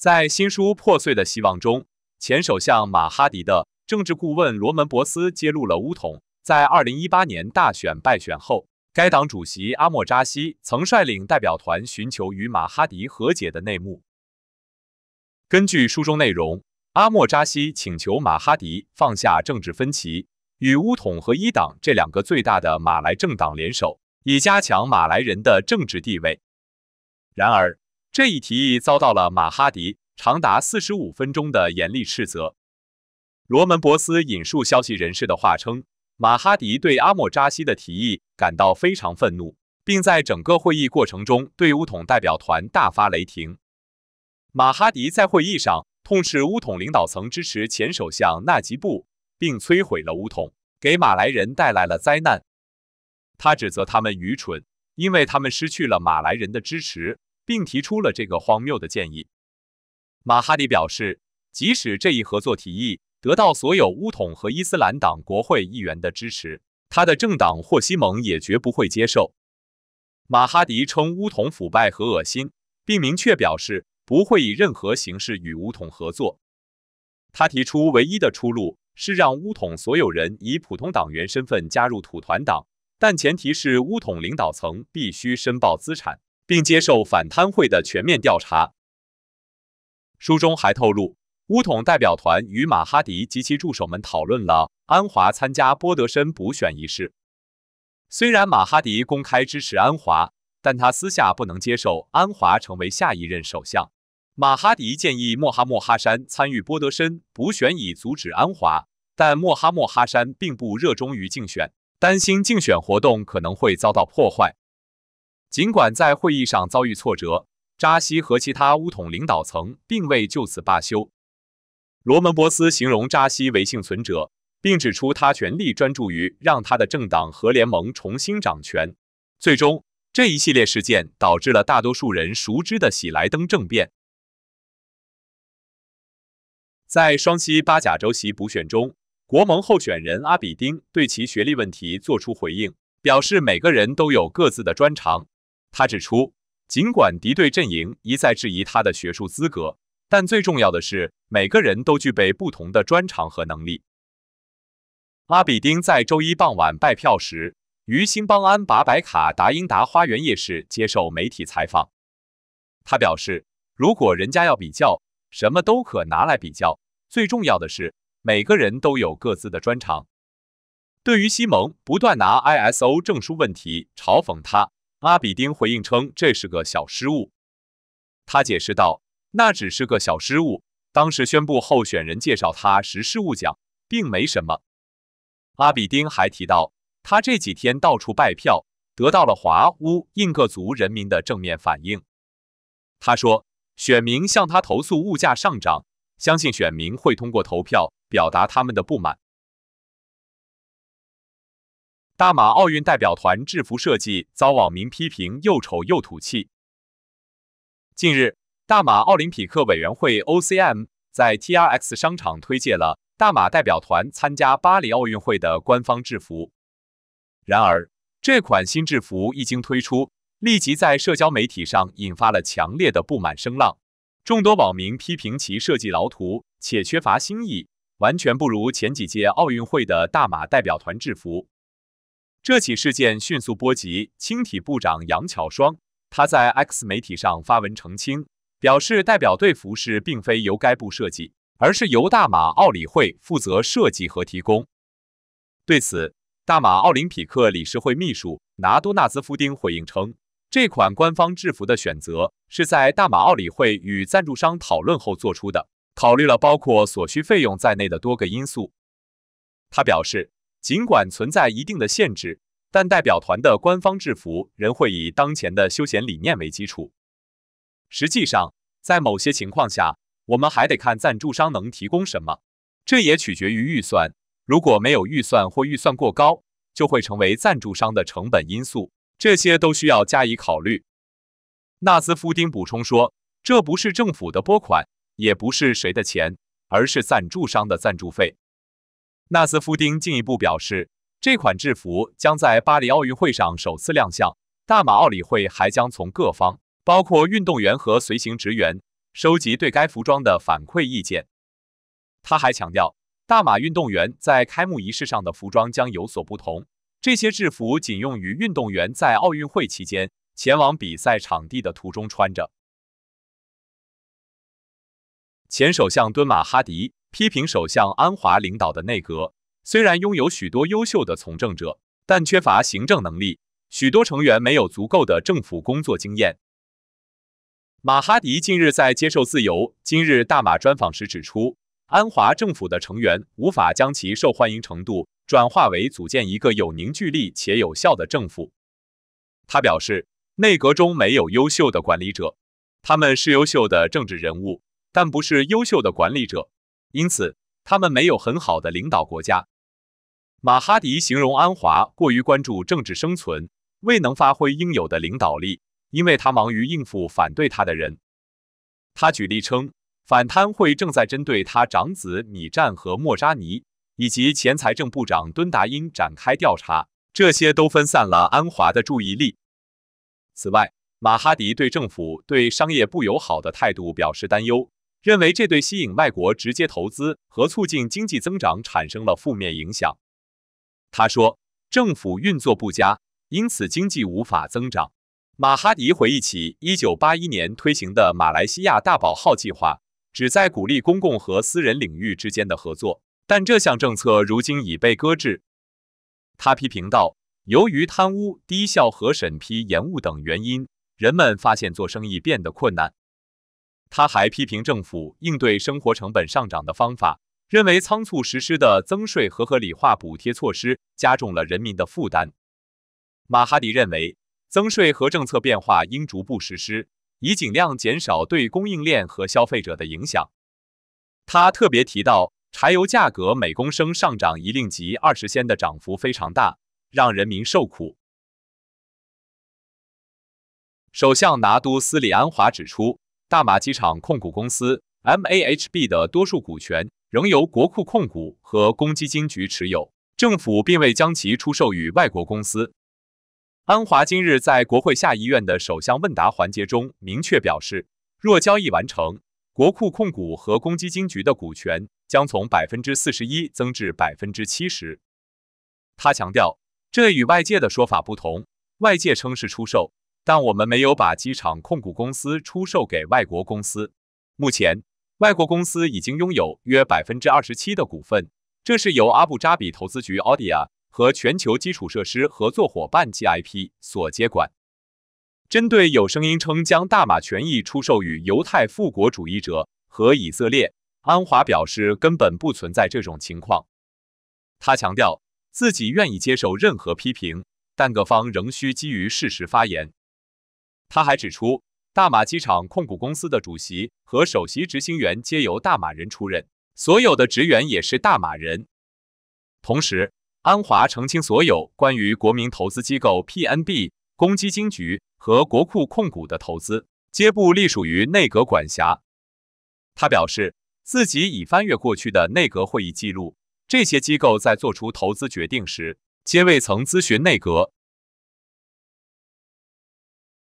在新书《破碎的希望》中，前首相马哈迪的政治顾问罗门博斯揭露了乌统在2018年大选败选后，该党主席阿莫扎西曾率领代表团寻求与马哈迪和解的内幕。根据书中内容，阿莫扎西请求马哈迪放下政治分歧，与乌统和一党这两个最大的马来政党联手，以加强马来人的政治地位。然而，这一提议遭到了马哈迪长达四十五分钟的严厉斥责。罗门博斯引述消息人士的话称，马哈迪对阿莫扎西的提议感到非常愤怒，并在整个会议过程中对乌统代表团大发雷霆。马哈迪在会议上痛斥乌统领导层支持前首相纳吉布，并摧毁了乌统，给马来人带来了灾难。他指责他们愚蠢，因为他们失去了马来人的支持。并提出了这个荒谬的建议。马哈迪表示，即使这一合作提议得到所有乌统和伊斯兰党国会议员的支持，他的政党霍希蒙也绝不会接受。马哈迪称乌统腐败和恶心，并明确表示不会以任何形式与乌统合作。他提出唯一的出路是让乌统所有人以普通党员身份加入土团党，但前提是乌统领导层必须申报资产。并接受反贪会的全面调查。书中还透露，乌统代表团与马哈迪及其助手们讨论了安华参加波德申补选一事。虽然马哈迪公开支持安华，但他私下不能接受安华成为下一任首相。马哈迪建议莫哈莫哈山参与波德申补选以阻止安华，但莫哈莫哈山并不热衷于竞选，担心竞选活动可能会遭到破坏。尽管在会议上遭遇挫折，扎西和其他乌统领导层并未就此罢休。罗门博斯形容扎西为幸存者，并指出他全力专注于让他的政党和联盟重新掌权。最终，这一系列事件导致了大多数人熟知的喜莱登政变。在双西巴甲州席补选中，国盟候选人阿比丁对其学历问题作出回应，表示每个人都有各自的专长。他指出，尽管敌对阵营一再质疑他的学术资格，但最重要的是，每个人都具备不同的专长和能力。阿比丁在周一傍晚拜票时，于新邦安拔白卡达英达花园夜市接受媒体采访。他表示，如果人家要比较，什么都可拿来比较。最重要的是，每个人都有各自的专长。对于西蒙不断拿 ISO 证书问题，嘲讽他。阿比丁回应称这是个小失误。他解释道：“那只是个小失误，当时宣布候选人介绍他时失误讲，并没什么。”阿比丁还提到，他这几天到处拜票，得到了华、乌、印各族人民的正面反应。他说：“选民向他投诉物价上涨，相信选民会通过投票表达他们的不满。”大马奥运代表团制服设计遭网民批评，又丑又土气。近日，大马奥林匹克委员会 （OCM） 在 TRX 商场推介了大马代表团参加巴黎奥运会的官方制服。然而，这款新制服一经推出，立即在社交媒体上引发了强烈的不满声浪。众多网民批评其设计老土且缺乏新意，完全不如前几届奥运会的大马代表团制服。这起事件迅速波及青体部长杨巧双，他在 X 媒体上发文澄清，表示代表队服饰并非由该部设计，而是由大马奥理会负责设计和提供。对此，大马奥林匹克理事会秘书拿多纳兹夫丁回应称，这款官方制服的选择是在大马奥理会与赞助商讨论后做出的，考虑了包括所需费用在内的多个因素。他表示。尽管存在一定的限制，但代表团的官方制服仍会以当前的休闲理念为基础。实际上，在某些情况下，我们还得看赞助商能提供什么，这也取决于预算。如果没有预算或预算过高，就会成为赞助商的成本因素，这些都需要加以考虑。纳兹夫丁补充说：“这不是政府的拨款，也不是谁的钱，而是赞助商的赞助费。”纳斯夫丁进一步表示，这款制服将在巴黎奥运会上首次亮相。大马奥理会还将从各方，包括运动员和随行职员，收集对该服装的反馈意见。他还强调，大马运动员在开幕仪式上的服装将有所不同。这些制服仅用于运动员在奥运会期间前往比赛场地的途中穿着。前首相敦马哈迪。批评首相安华领导的内阁虽然拥有许多优秀的从政者，但缺乏行政能力。许多成员没有足够的政府工作经验。马哈迪近日在接受《自由今日大马》专访时指出，安华政府的成员无法将其受欢迎程度转化为组建一个有凝聚力且有效的政府。他表示，内阁中没有优秀的管理者，他们是优秀的政治人物，但不是优秀的管理者。因此，他们没有很好的领导国家。马哈迪形容安华过于关注政治生存，未能发挥应有的领导力，因为他忙于应付反对他的人。他举例称，反贪会正在针对他长子米占和莫扎尼以及前财政部长敦达因展开调查，这些都分散了安华的注意力。此外，马哈迪对政府对商业不友好的态度表示担忧。认为这对吸引外国直接投资和促进经济增长产生了负面影响。他说，政府运作不佳，因此经济无法增长。马哈迪回忆起1981年推行的马来西亚大宝号计划，旨在鼓励公共和私人领域之间的合作，但这项政策如今已被搁置。他批评道，由于贪污、低效和审批延误等原因，人们发现做生意变得困难。他还批评政府应对生活成本上涨的方法，认为仓促实施的增税和合理化补贴措施加重了人民的负担。马哈迪认为，增税和政策变化应逐步实施，以尽量减少对供应链和消费者的影响。他特别提到，柴油价格每公升上涨一令吉二十仙的涨幅非常大，让人民受苦。首相拿督斯里安华指出。大马机场控股公司 （MAHB） 的多数股权仍由国库控股和公积金局持有，政府并未将其出售予外国公司。安华今日在国会下议院的首相问答环节中明确表示，若交易完成，国库控股和公积金局的股权将从百分之四十一增至百分之七十。他强调，这与外界的说法不同，外界称是出售。但我们没有把机场控股公司出售给外国公司。目前，外国公司已经拥有约百分之二十七的股份，这是由阿布扎比投资局 a u d i o 和全球基础设施合作伙伴 GIP 所接管。针对有声音称将大马权益出售与犹太复国主义者和以色列，安华表示根本不存在这种情况。他强调自己愿意接受任何批评，但各方仍需基于事实发言。他还指出，大马机场控股公司的主席和首席执行员皆由大马人出任，所有的职员也是大马人。同时，安华澄清，所有关于国民投资机构 （PNB） 公积金局和国库控股的投资，皆不隶属于内阁管辖。他表示，自己已翻阅过去的内阁会议记录，这些机构在做出投资决定时，皆未曾咨询内阁。